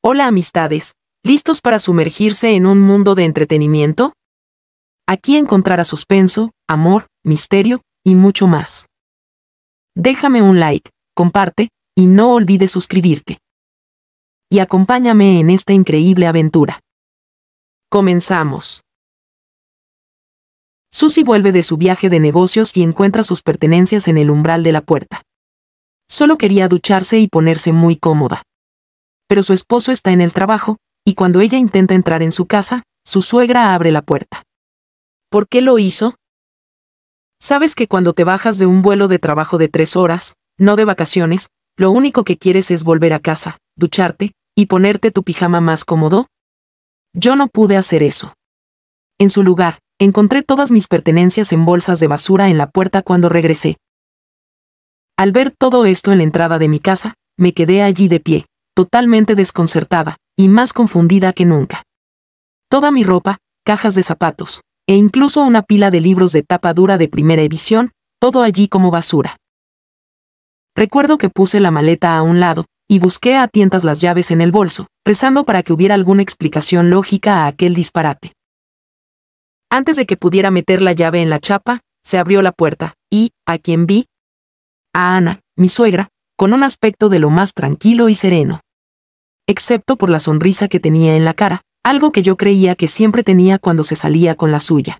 Hola amistades, ¿listos para sumergirse en un mundo de entretenimiento? Aquí encontrará suspenso, amor, misterio y mucho más. Déjame un like, comparte y no olvides suscribirte. Y acompáñame en esta increíble aventura. Comenzamos. Susy vuelve de su viaje de negocios y encuentra sus pertenencias en el umbral de la puerta. Solo quería ducharse y ponerse muy cómoda pero su esposo está en el trabajo, y cuando ella intenta entrar en su casa, su suegra abre la puerta. ¿Por qué lo hizo? Sabes que cuando te bajas de un vuelo de trabajo de tres horas, no de vacaciones, lo único que quieres es volver a casa, ducharte, y ponerte tu pijama más cómodo. Yo no pude hacer eso. En su lugar, encontré todas mis pertenencias en bolsas de basura en la puerta cuando regresé. Al ver todo esto en la entrada de mi casa, me quedé allí de pie, totalmente desconcertada, y más confundida que nunca. Toda mi ropa, cajas de zapatos, e incluso una pila de libros de tapa dura de primera edición, todo allí como basura. Recuerdo que puse la maleta a un lado, y busqué a tientas las llaves en el bolso, rezando para que hubiera alguna explicación lógica a aquel disparate. Antes de que pudiera meter la llave en la chapa, se abrió la puerta, y, a quien vi, a Ana, mi suegra, con un aspecto de lo más tranquilo y sereno excepto por la sonrisa que tenía en la cara, algo que yo creía que siempre tenía cuando se salía con la suya.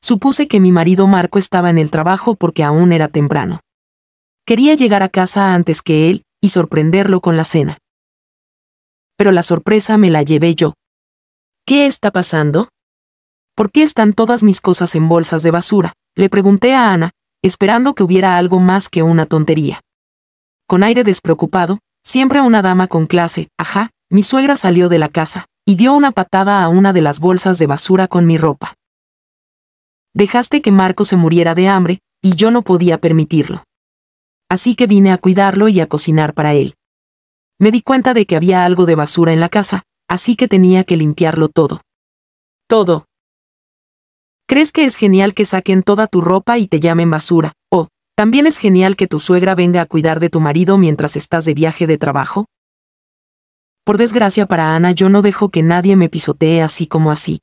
Supuse que mi marido Marco estaba en el trabajo porque aún era temprano. Quería llegar a casa antes que él y sorprenderlo con la cena. Pero la sorpresa me la llevé yo. ¿Qué está pasando? ¿Por qué están todas mis cosas en bolsas de basura? Le pregunté a Ana, esperando que hubiera algo más que una tontería. Con aire despreocupado, Siempre una dama con clase, ajá, mi suegra salió de la casa, y dio una patada a una de las bolsas de basura con mi ropa. Dejaste que Marco se muriera de hambre, y yo no podía permitirlo. Así que vine a cuidarlo y a cocinar para él. Me di cuenta de que había algo de basura en la casa, así que tenía que limpiarlo todo. Todo. ¿Crees que es genial que saquen toda tu ropa y te llamen basura? Oh, ¿También es genial que tu suegra venga a cuidar de tu marido mientras estás de viaje de trabajo? Por desgracia para Ana yo no dejo que nadie me pisotee así como así.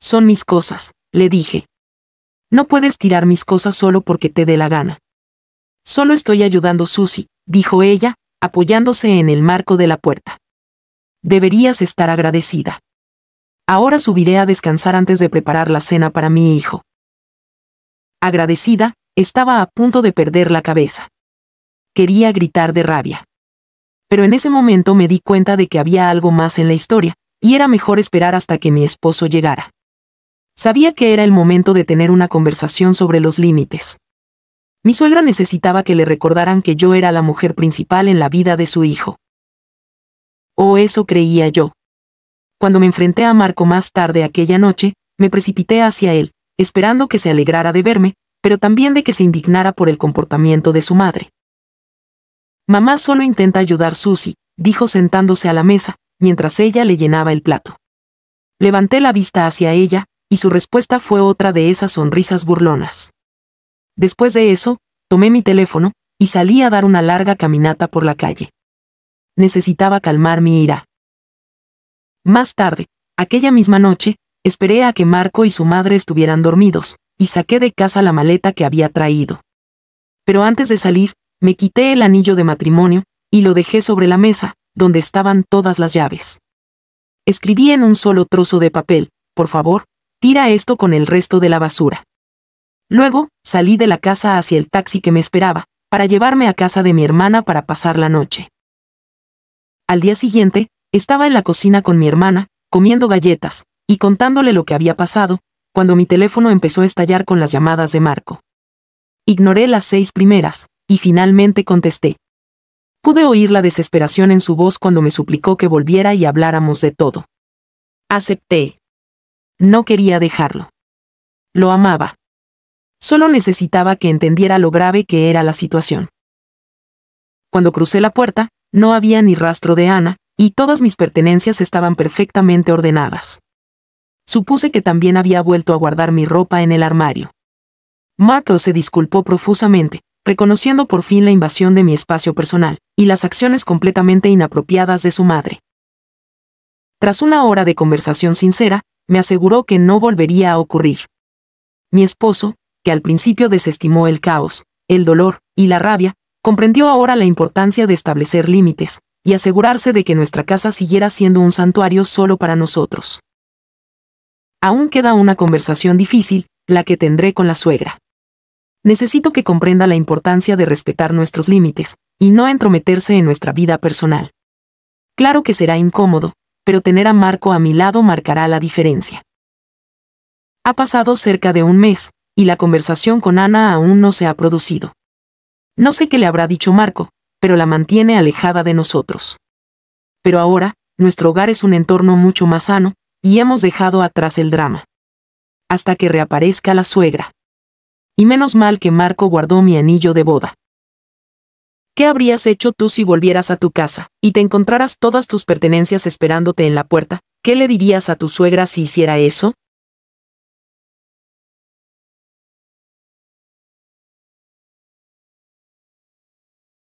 Son mis cosas, le dije. No puedes tirar mis cosas solo porque te dé la gana. Solo estoy ayudando Susy, dijo ella, apoyándose en el marco de la puerta. Deberías estar agradecida. Ahora subiré a descansar antes de preparar la cena para mi hijo. Agradecida, estaba a punto de perder la cabeza. Quería gritar de rabia. Pero en ese momento me di cuenta de que había algo más en la historia, y era mejor esperar hasta que mi esposo llegara. Sabía que era el momento de tener una conversación sobre los límites. Mi suegra necesitaba que le recordaran que yo era la mujer principal en la vida de su hijo. O oh, eso creía yo. Cuando me enfrenté a Marco más tarde aquella noche, me precipité hacia él, esperando que se alegrara de verme, pero también de que se indignara por el comportamiento de su madre. Mamá solo intenta ayudar Susy, dijo sentándose a la mesa, mientras ella le llenaba el plato. Levanté la vista hacia ella, y su respuesta fue otra de esas sonrisas burlonas. Después de eso, tomé mi teléfono, y salí a dar una larga caminata por la calle. Necesitaba calmar mi ira. Más tarde, aquella misma noche, esperé a que Marco y su madre estuvieran dormidos, y saqué de casa la maleta que había traído. Pero antes de salir, me quité el anillo de matrimonio y lo dejé sobre la mesa, donde estaban todas las llaves. Escribí en un solo trozo de papel, por favor, tira esto con el resto de la basura. Luego, salí de la casa hacia el taxi que me esperaba, para llevarme a casa de mi hermana para pasar la noche. Al día siguiente, estaba en la cocina con mi hermana, comiendo galletas, y contándole lo que había pasado, cuando mi teléfono empezó a estallar con las llamadas de Marco. Ignoré las seis primeras, y finalmente contesté. Pude oír la desesperación en su voz cuando me suplicó que volviera y habláramos de todo. Acepté. No quería dejarlo. Lo amaba. Solo necesitaba que entendiera lo grave que era la situación. Cuando crucé la puerta, no había ni rastro de Ana, y todas mis pertenencias estaban perfectamente ordenadas. Supuse que también había vuelto a guardar mi ropa en el armario. Marco se disculpó profusamente, reconociendo por fin la invasión de mi espacio personal, y las acciones completamente inapropiadas de su madre. Tras una hora de conversación sincera, me aseguró que no volvería a ocurrir. Mi esposo, que al principio desestimó el caos, el dolor y la rabia, comprendió ahora la importancia de establecer límites, y asegurarse de que nuestra casa siguiera siendo un santuario solo para nosotros. Aún queda una conversación difícil, la que tendré con la suegra. Necesito que comprenda la importancia de respetar nuestros límites, y no entrometerse en nuestra vida personal. Claro que será incómodo, pero tener a Marco a mi lado marcará la diferencia. Ha pasado cerca de un mes, y la conversación con Ana aún no se ha producido. No sé qué le habrá dicho Marco, pero la mantiene alejada de nosotros. Pero ahora, nuestro hogar es un entorno mucho más sano, y hemos dejado atrás el drama. Hasta que reaparezca la suegra. Y menos mal que Marco guardó mi anillo de boda. ¿Qué habrías hecho tú si volvieras a tu casa y te encontraras todas tus pertenencias esperándote en la puerta? ¿Qué le dirías a tu suegra si hiciera eso?